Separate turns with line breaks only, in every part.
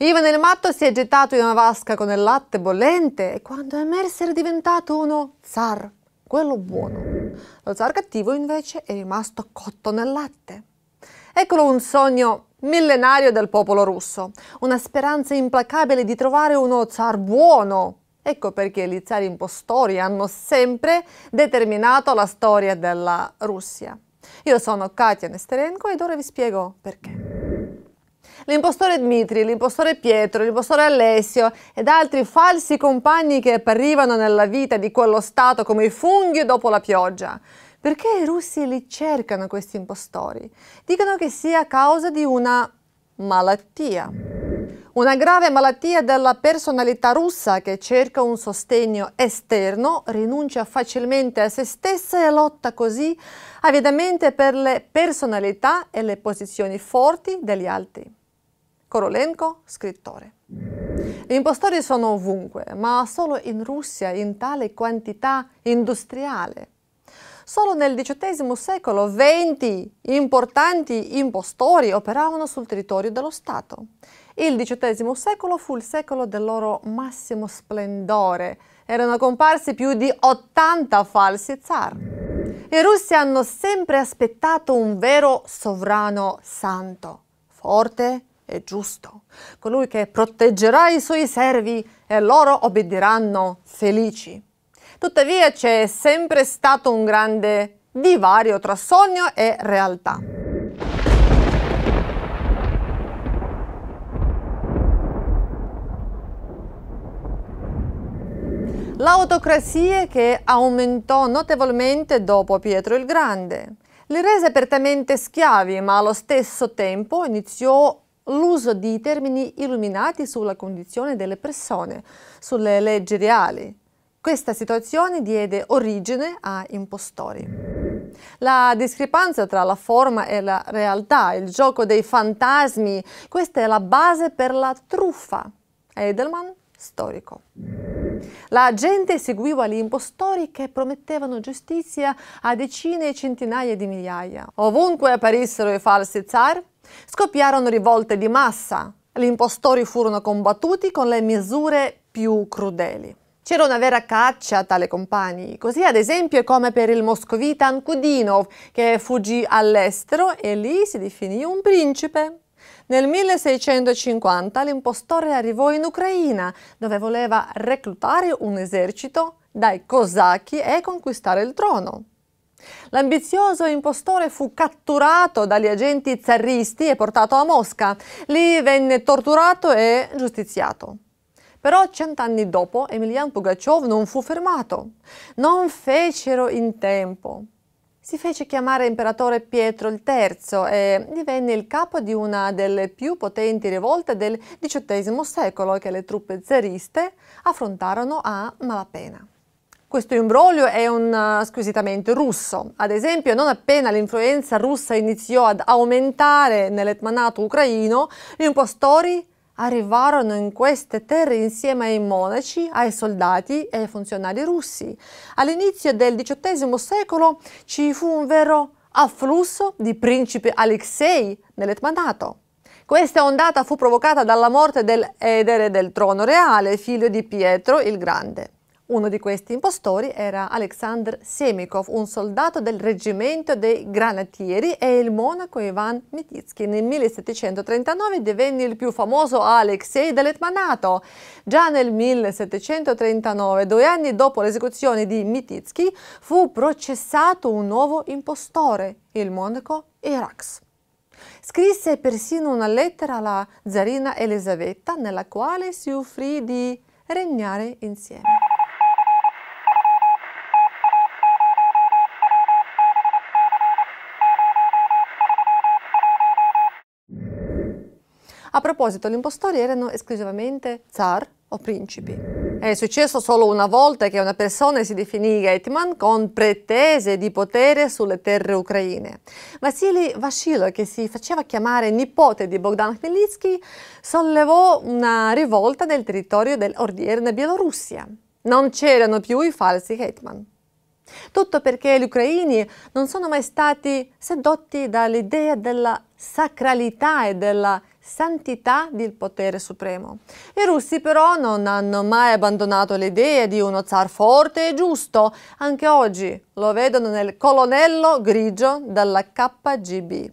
Ivan il matto si è gettato in una vasca con il latte bollente e quando è emerso era diventato uno zar, quello buono. Lo zar cattivo invece è rimasto cotto nel latte. Eccolo un sogno millenario del popolo russo, una speranza implacabile di trovare uno zar buono. Ecco perché gli zar impostori hanno sempre determinato la storia della Russia. Io sono Katia Nesterenko ed ora vi spiego perché l'impostore Dmitri, l'impostore Pietro, l'impostore Alessio ed altri falsi compagni che apparivano nella vita di quello Stato come i funghi dopo la pioggia. Perché i russi li cercano questi impostori? Dicono che sia a causa di una malattia. Una grave malattia della personalità russa che cerca un sostegno esterno, rinuncia facilmente a se stessa e lotta così avidamente per le personalità e le posizioni forti degli altri. Korolenko, scrittore. Gli impostori sono ovunque, ma solo in Russia in tale quantità industriale. Solo nel XVIII secolo 20 importanti impostori operavano sul territorio dello Stato. Il XVIII secolo fu il secolo del loro massimo splendore. Erano comparsi più di 80 falsi zar. I russi hanno sempre aspettato un vero sovrano santo, forte e giusto, colui che proteggerà i suoi servi e loro obbediranno felici. Tuttavia c'è sempre stato un grande divario tra sogno e realtà. L'autocrasia che aumentò notevolmente dopo Pietro il Grande li rese apertamente schiavi, ma allo stesso tempo iniziò l'uso di termini illuminati sulla condizione delle persone, sulle leggi reali. Questa situazione diede origine a impostori. La discrepanza tra la forma e la realtà, il gioco dei fantasmi, questa è la base per la truffa. Edelman, storico. La gente seguiva gli impostori che promettevano giustizia a decine e centinaia di migliaia. Ovunque apparissero i falsi zar, Scoppiarono rivolte di massa, gli impostori furono combattuti con le misure più crudeli. C'era una vera caccia a tale compagni, così ad esempio come per il moscovita Ankudinov che fuggì all'estero e lì si definì un principe. Nel 1650 l'impostore arrivò in Ucraina dove voleva reclutare un esercito dai cosacchi e conquistare il trono. L'ambizioso impostore fu catturato dagli agenti zarristi e portato a Mosca. Lì venne torturato e giustiziato. Però cent'anni dopo Emilian Pugachev non fu fermato. Non fecero in tempo. Si fece chiamare imperatore Pietro III e divenne il capo di una delle più potenti rivolte del XVIII secolo che le truppe zariste affrontarono a malapena. Questo imbroglio è un eh, squisitamente russo. Ad esempio, non appena l'influenza russa iniziò ad aumentare nell'etmanato ucraino, gli impostori arrivarono in queste terre insieme ai monaci, ai soldati e ai funzionari russi. All'inizio del XVIII secolo ci fu un vero afflusso di principe Alexei nell'etmanato. Questa ondata fu provocata dalla morte dell'edere del trono reale, figlio di Pietro il Grande. Uno di questi impostori era Aleksandr Semikov, un soldato del reggimento dei granatieri e il monaco Ivan Mititsky. Nel 1739 divenne il più famoso Alexei dell'Etmanato. Già nel 1739, due anni dopo l'esecuzione di Mititsky, fu processato un nuovo impostore, il monaco Irax. Scrisse persino una lettera alla zarina Elisabetta nella quale si offrì di regnare insieme. A proposito, gli impostori erano esclusivamente zar o principi. È successo solo una volta che una persona si definì Hetman con pretese di potere sulle terre ucraine. Vasily Vashilo, che si faceva chiamare nipote di Bogdan Khmelnytsky, sollevò una rivolta nel territorio dell'ordierna Bielorussia. Non c'erano più i falsi Hetman. Tutto perché gli ucraini non sono mai stati sedotti dall'idea della sacralità e della santità del potere supremo. I russi però non hanno mai abbandonato l'idea di uno zar forte e giusto, anche oggi lo vedono nel colonnello grigio della KGB.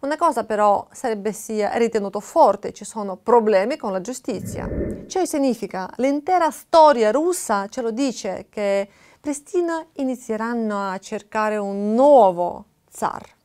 Una cosa però sarebbe sia ritenuto forte, ci sono problemi con la giustizia. Ciò cioè, significa, l'intera storia russa ce lo dice che prestino inizieranno a cercare un nuovo zar.